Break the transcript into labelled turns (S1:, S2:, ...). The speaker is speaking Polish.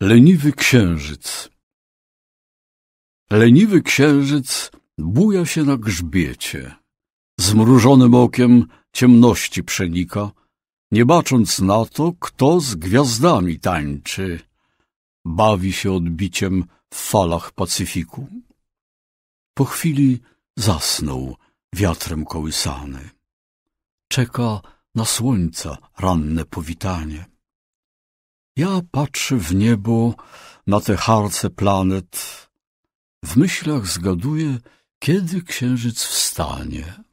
S1: Leniwy księżyc Leniwy księżyc buja się na grzbiecie. Zmrużonym okiem ciemności przenika, nie bacząc na to, kto z gwiazdami tańczy. Bawi się odbiciem w falach Pacyfiku. Po chwili zasnął wiatrem kołysany. Czeka na słońca ranne powitanie. Ja patrzę w niebo na te harce planet. W myślach zgaduję, kiedy księżyc wstanie.